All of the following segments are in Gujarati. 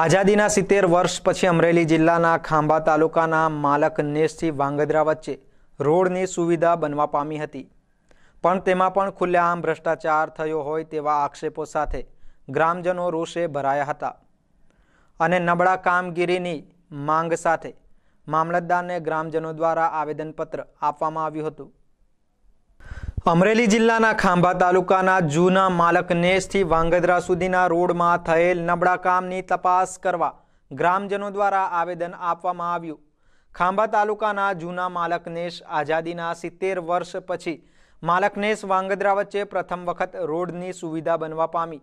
આઝાદીના સિત્તેર વર્ષ પછી અમરેલી જિલ્લાના ખાંભા તાલુકાના માલક નેસથી વાંગદ્રા વચ્ચે રોડની સુવિધા બનવા પામી હતી પણ તેમાં પણ ખુલ્લેઆમ ભ્રષ્ટાચાર થયો હોય તેવા આક્ષેપો સાથે ગ્રામજનો રોષે ભરાયા હતા અને નબળા કામગીરીની માંગ સાથે મામલતદારને ગ્રામજનો દ્વારા આવેદનપત્ર આપવામાં આવ્યું હતું અમરેલી જિલ્લાના ખાંભા તાલુકાના જૂના માલકનેશથી વાંગદરા સુધીના રોડમાં થયેલ નબળા કામની તપાસ કરવા ગ્રામજનો દ્વારા આવેદન આપવામાં આવ્યું ખાંભા તાલુકાના જૂના માલકનેશ આઝાદીના સિત્તેર વર્ષ પછી માલકનેશ વાંગદરા વચ્ચે પ્રથમ વખત રોડની સુવિધા બનવા પામી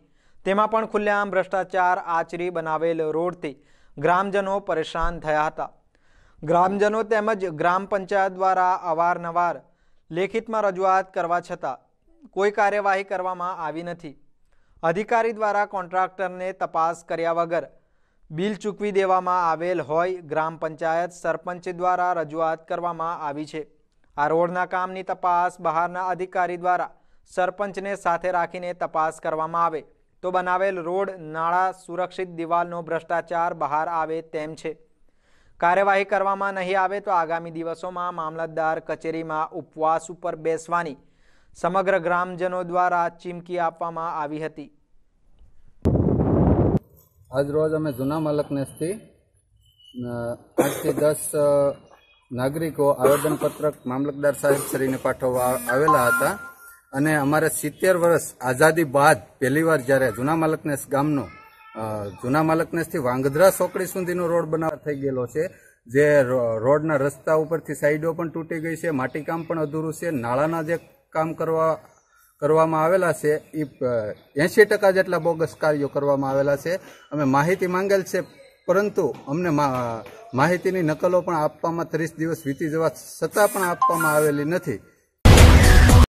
તેમાં પણ ખુલ્લેઆમ ભ્રષ્ટાચાર આચરી બનાવેલ રોડથી ગ્રામજનો પરેશાન થયા હતા ગ્રામજનો તેમજ ગ્રામ પંચાયત દ્વારા અવારનવાર લેખિતમાં રજૂઆત કરવા છતાં કોઈ કાર્યવાહી કરવામાં આવી નથી અધિકારી દ્વારા કોન્ટ્રાક્ટરને તપાસ કર્યા વગર બિલ ચૂકવી દેવામાં આવેલ હોય ગ્રામ પંચાયત સરપંચ દ્વારા રજૂઆત કરવામાં આવી છે આ રોડના કામની તપાસ બહારના અધિકારી દ્વારા સરપંચને સાથે રાખીને તપાસ કરવામાં આવે તો બનાવેલ રોડ નાળા સુરક્ષિત દિવાલનો ભ્રષ્ટાચાર બહાર આવે તેમ છે કાર્યવાહી કરવામાં નહીં આવે તો આગામી દિવસોમાં મામલતદાર કચેરીમાં ઉપવાસ ઉપર બેસવાની સમગ્ર ગ્રામજનો દ્વારા ચીમકી આપવામાં આવી હતી આજરોજ અમે જૂના મલકનેસથી આઠથી દસ નાગરિકો આવેદનપત્રક મામલતદાર સાહેબ શ્રીને પાઠવવા આવેલા હતા અને અમારે સિત્તેર વર્ષ આઝાદી બાદ પહેલીવાર જ્યારે જૂના મલકનેસ ગામનું જૂના માલકનેસથી વાંગધ્રા સોકડી સુધીનો રોડ બનાવ થઈ ગયેલો છે જે રોડના રસ્તા ઉપરથી સાઈડો પણ તૂટી ગઈ છે માટીકામ પણ અધૂરું છે નાળાના જે કામ કરવા કરવામાં આવેલા છે એ એંશી ટકા જેટલા બોગસ કાર્યો કરવામાં આવેલા છે અમે માહિતી માંગેલ છે પરંતુ અમને માહિતીની નકલો પણ આપવામાં ત્રીસ દિવસ વીતી જવા છતાં પણ આપવામાં આવેલી નથી